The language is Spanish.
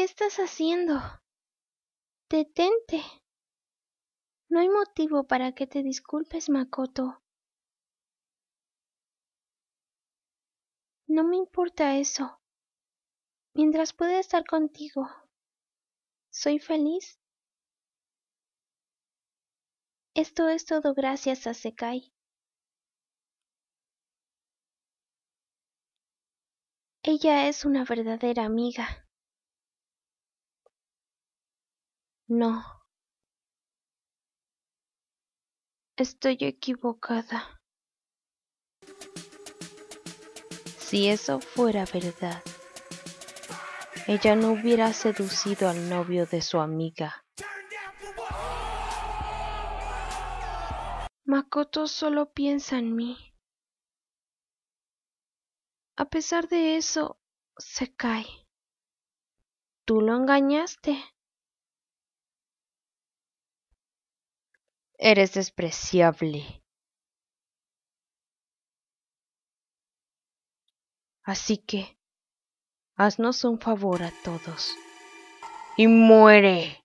¿Qué estás haciendo? Detente. No hay motivo para que te disculpes, Makoto. No me importa eso. Mientras pueda estar contigo, soy feliz. Esto es todo gracias a Sekai. Ella es una verdadera amiga. No. Estoy equivocada. Si eso fuera verdad, ella no hubiera seducido al novio de su amiga. Makoto solo piensa en mí. A pesar de eso, se cae. Tú lo engañaste. Eres despreciable. Así que, haznos un favor a todos y muere.